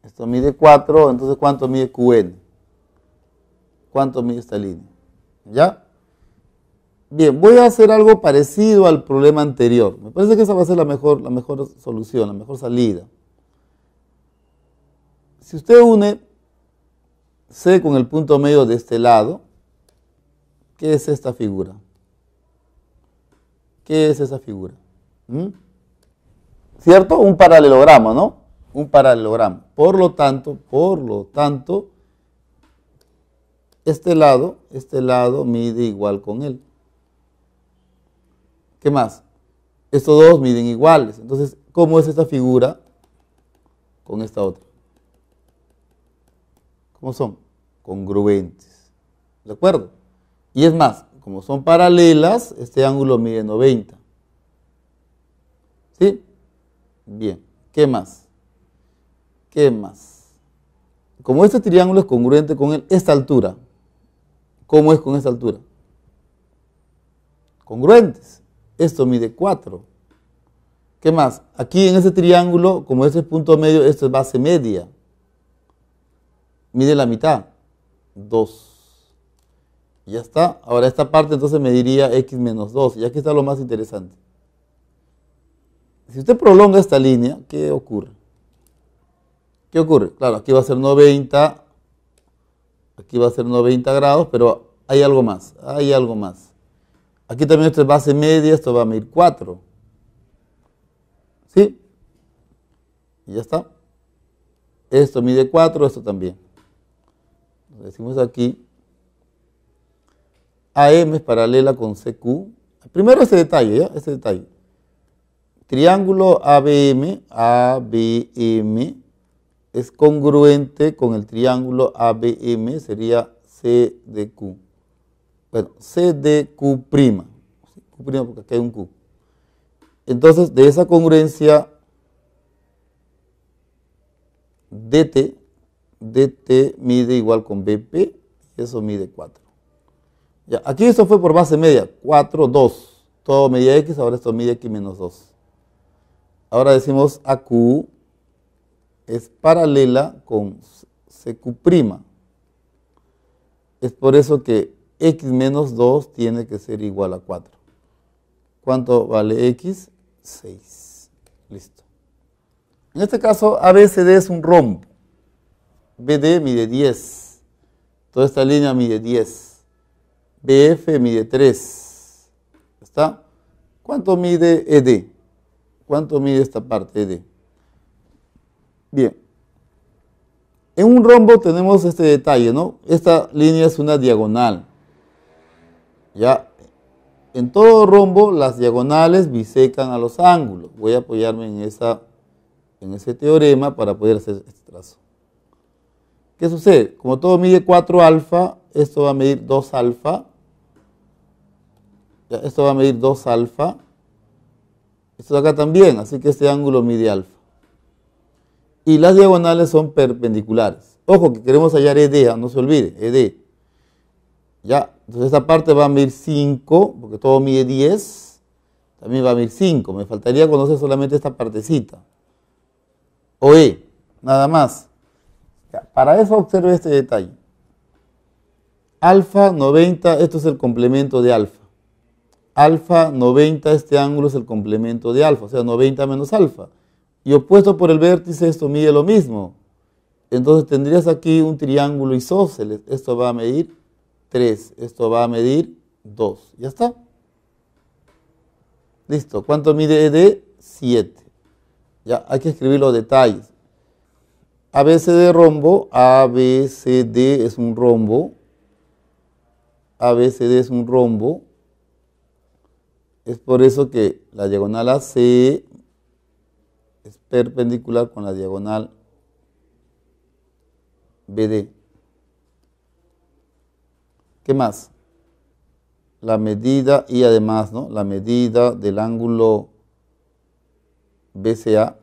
Esto mide 4, entonces ¿cuánto mide QN? ¿Cuánto mide esta línea? ¿Ya? Bien, voy a hacer algo parecido al problema anterior. Me parece que esa va a ser la mejor, la mejor solución, la mejor salida. Si usted une C con el punto medio de este lado, ¿Qué es esta figura? ¿Qué es esa figura? ¿Mm? ¿Cierto? Un paralelogramo, ¿no? Un paralelogramo. Por lo tanto, por lo tanto, este lado, este lado mide igual con él. ¿Qué más? Estos dos miden iguales. Entonces, ¿cómo es esta figura con esta otra? ¿Cómo son? Congruentes. ¿De acuerdo? Y es más, como son paralelas, este ángulo mide 90. ¿Sí? Bien, ¿qué más? ¿Qué más? Como este triángulo es congruente con esta altura, ¿cómo es con esta altura? Congruentes. Esto mide 4. ¿Qué más? Aquí en este triángulo, como este es punto medio, esto es base media. Mide la mitad, 2. Ya está. Ahora esta parte entonces me diría x menos 2. Y aquí está lo más interesante. Si usted prolonga esta línea, ¿qué ocurre? ¿Qué ocurre? Claro, aquí va a ser 90, aquí va a ser 90 grados, pero hay algo más, hay algo más. Aquí también esto es base media, esto va a medir 4. ¿Sí? Y ya está. Esto mide 4, esto también. Lo decimos aquí AM es paralela con CQ. Primero ese detalle, ¿ya? Ese detalle. Triángulo ABM, ABM es congruente con el triángulo ABM, sería CDQ. Bueno, CDQ', prima, Q' porque aquí hay un Q. Entonces, de esa congruencia DT, DT mide igual con BP, eso mide 4 aquí esto fue por base media, 4, 2. Todo media x, ahora esto media x menos 2. Ahora decimos AQ es paralela con CQ'. Es por eso que x menos 2 tiene que ser igual a 4. ¿Cuánto vale x? 6. Listo. En este caso, ABCD es un rombo. BD mide 10. Toda esta línea mide 10. BF mide 3. ¿Está? ¿Cuánto mide ED? ¿Cuánto mide esta parte ED? Bien. En un rombo tenemos este detalle, ¿no? Esta línea es una diagonal. Ya. En todo rombo las diagonales bisecan a los ángulos. Voy a apoyarme en, en ese teorema para poder hacer este trazo. ¿Qué sucede? Como todo mide 4 alfa, esto va a medir 2 alfa. Esto va a medir 2 alfa. Esto de acá también, así que este ángulo mide alfa. Y las diagonales son perpendiculares. Ojo que queremos hallar ED, ah, no se olvide, ED. Ya, entonces esta parte va a medir 5, porque todo mide 10. También va a medir 5. Me faltaría conocer solamente esta partecita. OE, nada más. para eso observe este detalle. Alfa 90, esto es el complemento de alfa. Alfa 90, este ángulo es el complemento de alfa, o sea, 90 menos alfa. Y opuesto por el vértice, esto mide lo mismo. Entonces tendrías aquí un triángulo isósceles. Esto va a medir 3, esto va a medir 2. Ya está. Listo. ¿Cuánto mide ED? 7. Ya, hay que escribir los detalles. ABCD rombo, ABCD es un rombo, ABCD es un rombo. Es por eso que la diagonal AC es perpendicular con la diagonal BD. ¿Qué más? La medida y además, ¿no? La medida del ángulo BCA.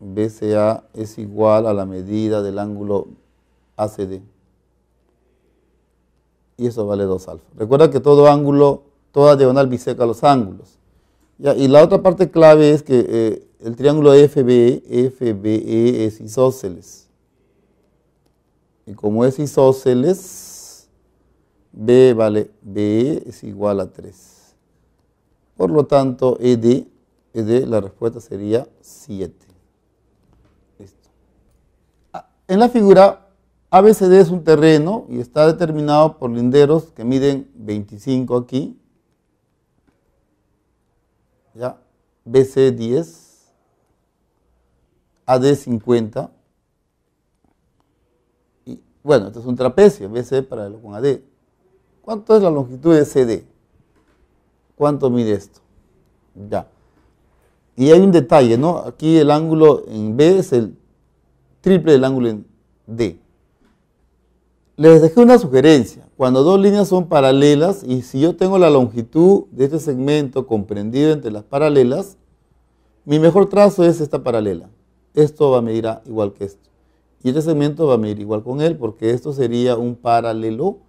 BCA es igual a la medida del ángulo ACD y eso vale 2 alfa. Recuerda que todo ángulo, toda diagonal biseca los ángulos. y la otra parte clave es que eh, el triángulo FBE, FBE es isósceles. Y como es isósceles, B vale, B, es igual a 3. Por lo tanto, ED, ED la respuesta sería 7. Ah, en la figura ABCD es un terreno y está determinado por linderos que miden 25 aquí, ¿ya? BC 10, AD 50, y bueno, esto es un trapecio, BC para con AD. ¿Cuánto es la longitud de CD? ¿Cuánto mide esto? Ya. Y hay un detalle, ¿no? Aquí el ángulo en B es el triple del ángulo en D. Les dejé una sugerencia. Cuando dos líneas son paralelas y si yo tengo la longitud de este segmento comprendido entre las paralelas, mi mejor trazo es esta paralela. Esto va a medir igual que esto. Y este segmento va a medir igual con él porque esto sería un paralelogramo.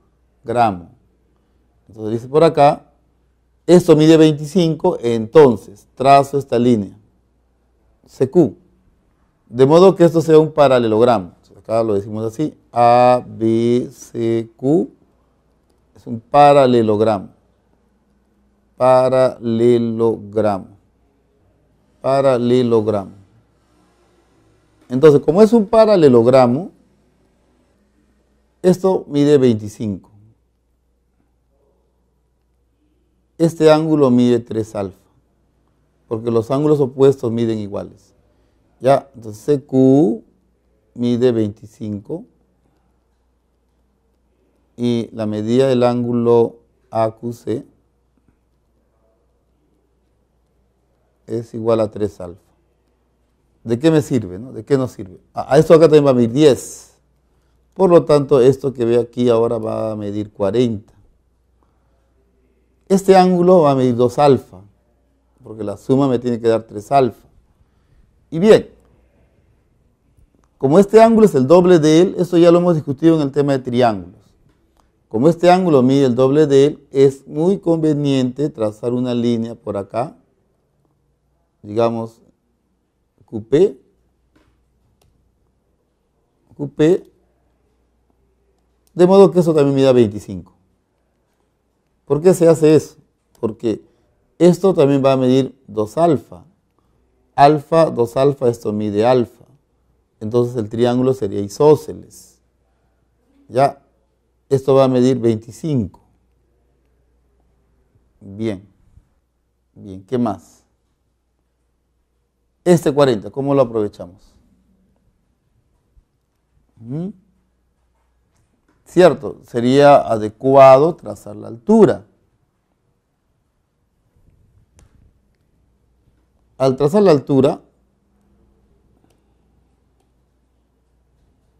Entonces dice por acá, esto mide 25, entonces trazo esta línea, CQ. De modo que esto sea un paralelogramo acá lo decimos así, A, B, C, Q, es un paralelogramo, paralelogramo, paralelogramo. Entonces, como es un paralelogramo, esto mide 25. Este ángulo mide 3 alfa, porque los ángulos opuestos miden iguales. Ya, entonces CQ mide 25 y la medida del ángulo AQC es igual a 3 alfa. ¿De qué me sirve? ¿De qué nos sirve? A, esto acá también va a medir 10. Por lo tanto, esto que veo aquí ahora va a medir 40. Este ángulo va a medir 2 alfa, porque la suma me tiene que dar 3 alfa. Y bien, como este ángulo es el doble de él, esto ya lo hemos discutido en el tema de triángulos. Como este ángulo mide el doble de él, es muy conveniente trazar una línea por acá, digamos QP, QP, de modo que eso también mida 25. ¿Por qué se hace eso? Porque esto también va a medir 2 alfa. Alfa, 2 alfa, esto mide alfa entonces el triángulo sería isósceles. Ya, esto va a medir 25. Bien, bien, ¿qué más? Este 40, ¿cómo lo aprovechamos? Cierto, sería adecuado trazar la altura. Al trazar la altura,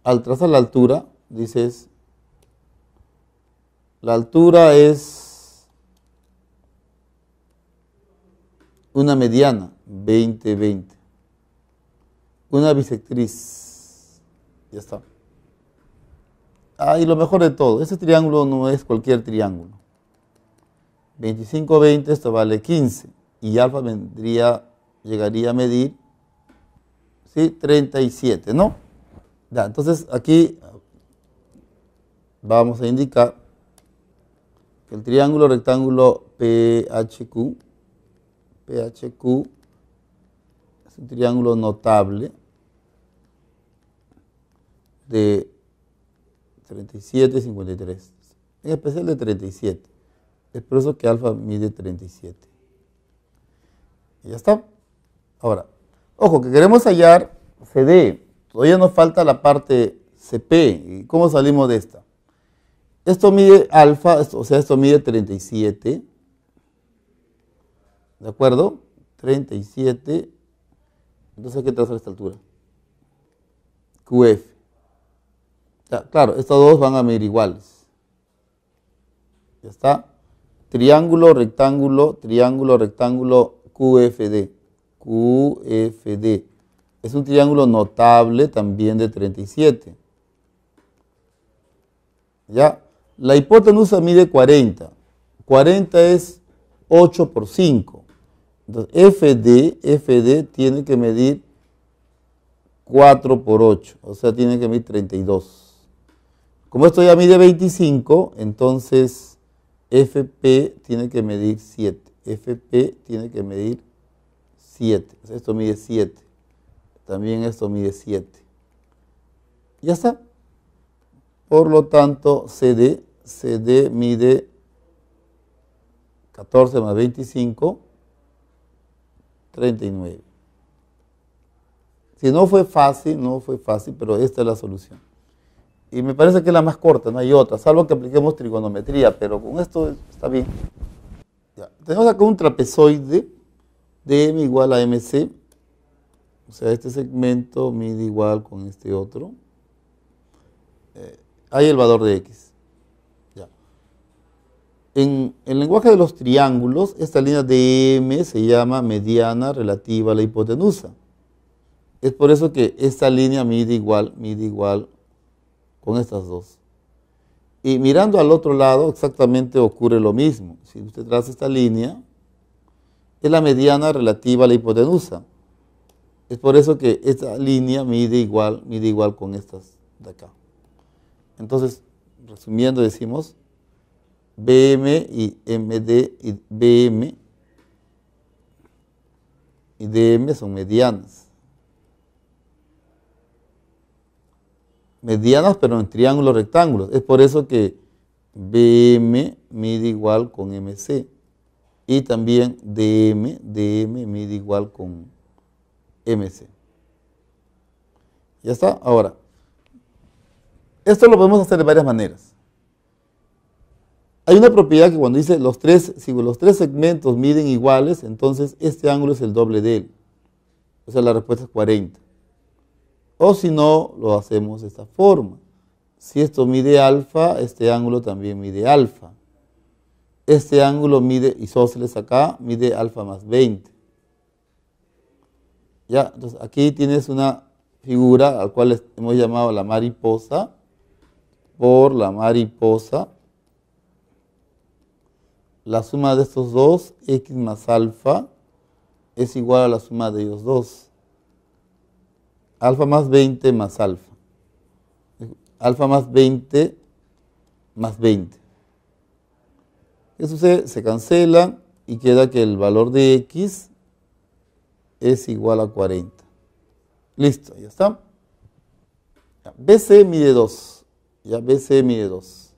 al trazar la altura, dices, la altura es una mediana, 20, 20. Una bisectriz, ya está. Ah, y lo mejor de todo, ese triángulo no es cualquier triángulo. 25, 20, esto vale 15. Y alfa vendría, llegaría a medir, ¿sí? 37, ¿no? entonces aquí vamos a indicar que el triángulo rectángulo PHQ, PHQ es un triángulo notable de 37 53, en especial de 37. Es por eso que alfa mide 37. Y ya está. Ahora, ojo, que queremos hallar CD. Todavía nos falta la parte CP. ¿Cómo salimos de esta? Esto mide alfa, o sea, esto mide 37. ¿De acuerdo? 37. Entonces ¿qué que esta altura. QF. claro, estas dos van a medir iguales. Ya está. Triángulo, rectángulo, triángulo, rectángulo, QFD. QFD. Es un triángulo notable también de 37. ¿Ya? La hipotenusa mide 40. 40 es 8 por 5. Entonces, FD, FD tiene que medir 4 por 8, o sea, tiene que medir 32. Como esto ya mide 25, entonces FP tiene que medir 7. FP tiene que medir 7. esto mide 7 también esto mide 7. Ya está. Por lo tanto, CD, CD mide 14 más 25, 39. Si no fue fácil, no fue fácil, pero esta es la solución. Y me parece que es la más corta, no hay otra, salvo que apliquemos trigonometría, pero con esto está bien. Tenemos acá un trapezoide, DM igual a MC, o sea, este segmento mide igual con este otro. Eh, hay el valor de x. Ya. En el lenguaje de los triángulos, esta línea de M se llama mediana relativa a la hipotenusa. Es por eso que esta línea mide igual, mide igual con estas dos. Y mirando al otro lado, exactamente ocurre lo mismo. Si usted traza esta línea, es la mediana relativa a la hipotenusa. Es por eso que esta línea mide igual, mide igual con estas de acá. Entonces, resumiendo, decimos BM y MD y BM y DM son medianas. Medianas, pero en triángulos rectángulos. Es por eso que BM mide igual con MC. Y también DM, DM mide igual con MC. ¿Ya está? Ahora, esto lo podemos hacer de varias maneras. Hay una propiedad que cuando dice los tres, si los tres segmentos miden iguales, entonces este ángulo es el doble de él. O sea, la respuesta es 40. O si no, lo hacemos de esta forma. Si esto mide alfa, este ángulo también mide alfa. Este ángulo mide isósceles acá, mide alfa más 20. Ya, entonces aquí tienes una figura al cual hemos llamado la mariposa por la mariposa. La suma de estos dos, x más alfa, es igual a la suma de ellos dos. Alfa más 20 más alfa. Alfa más 20 más 20. ¿Qué sucede? Se cancela y queda que el valor de x es igual a 40. Listo, ya está. BC mide 2. Ya BC mide 2.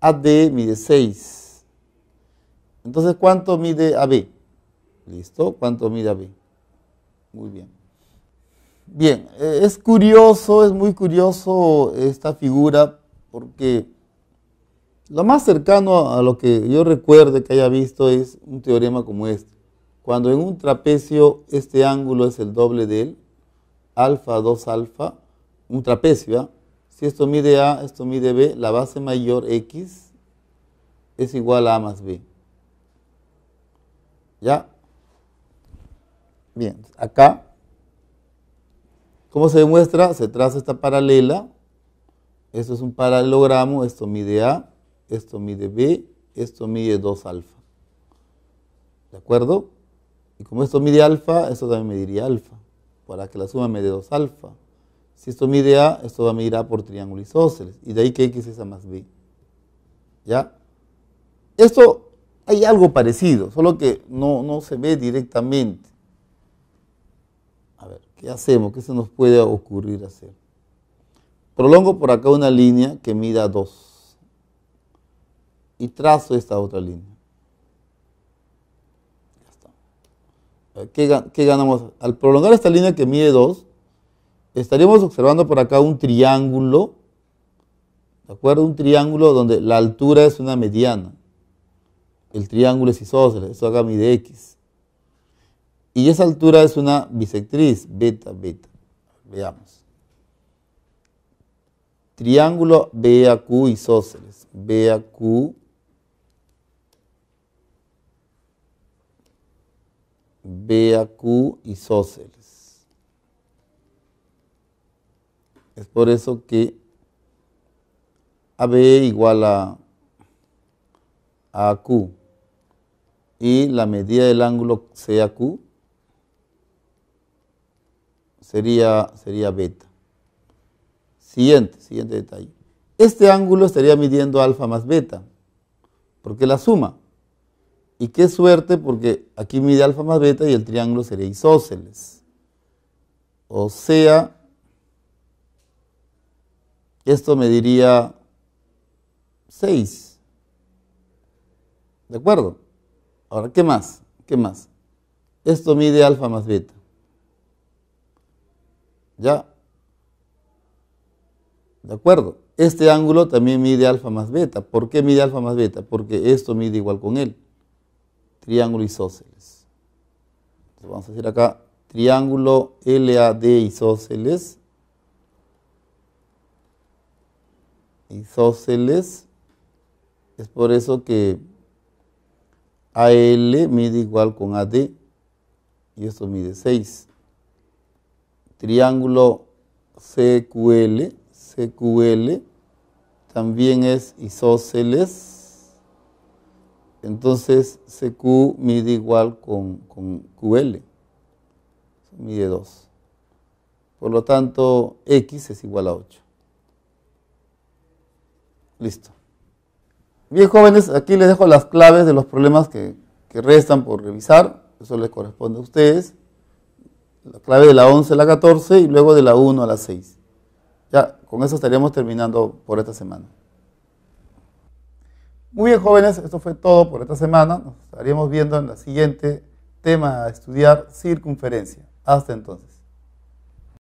AD mide 6. Entonces, ¿cuánto mide AB? Listo, ¿cuánto mide AB? Muy bien. Bien, eh, es curioso, es muy curioso esta figura porque lo más cercano a lo que yo recuerde que haya visto es un teorema como este. Cuando en un trapecio este ángulo es el doble de él, alfa, 2 alfa, un trapecio, ¿ah? si esto mide A, esto mide B, la base mayor X es igual a A más B. ¿Ya? Bien, acá, ¿cómo se demuestra? Se traza esta paralela, esto es un paralelogramo, esto mide A, esto mide B, esto mide 2 alfa. ¿De acuerdo? Y como esto mide alfa, esto también mediría alfa, para que la suma me dé 2 alfa. Si esto mide A, esto va a medir A por triángulo isósceles. Y de ahí que X es A más B. ¿Ya? Esto hay algo parecido, solo que no, no se ve directamente. A ver, ¿qué hacemos? ¿Qué se nos puede ocurrir hacer? Prolongo por acá una línea que mida 2. Y trazo esta otra línea. ¿qué, ganamos? Al prolongar esta línea que mide 2, estaríamos observando por acá un triángulo, ¿de acuerdo? Un triángulo donde la altura es una mediana. El triángulo es isósceles, eso acá mide X. Y esa altura es una bisectriz, beta, beta. Veamos. Triángulo BAQ isósceles. BAQ B a Q isósceles. Es por eso que AB igual a, Q y la medida del ángulo A, sería, sería beta. Siguiente, siguiente detalle. Este ángulo estaría midiendo alfa más beta, porque la suma y qué suerte porque aquí mide alfa más beta y el triángulo sería isósceles. O sea, esto me diría 6. ¿De acuerdo? Ahora, ¿qué más? ¿Qué más? Esto mide alfa más beta. ¿Ya? ¿De acuerdo? Este ángulo también mide alfa más beta. ¿Por qué mide alfa más beta? Porque esto mide igual con él triángulo isósceles. vamos a hacer acá triángulo LAD isósceles. Isósceles. Es por eso que AL mide igual con AD y esto mide 6. Triángulo CQL, CQL también es isósceles entonces CQ mide igual con, QL, mide 2. Por lo tanto, X es igual a 8. Listo. Bien, jóvenes, aquí les dejo las claves de los problemas que, que restan por revisar. Eso les corresponde a ustedes. La clave de la 11 a la 14 y luego de la 1 a la 6. Ya, con eso estaríamos terminando por esta semana. Muy bien, jóvenes, esto fue todo por esta semana. Nos estaríamos viendo en la siguiente tema a estudiar, circunferencia. Hasta entonces.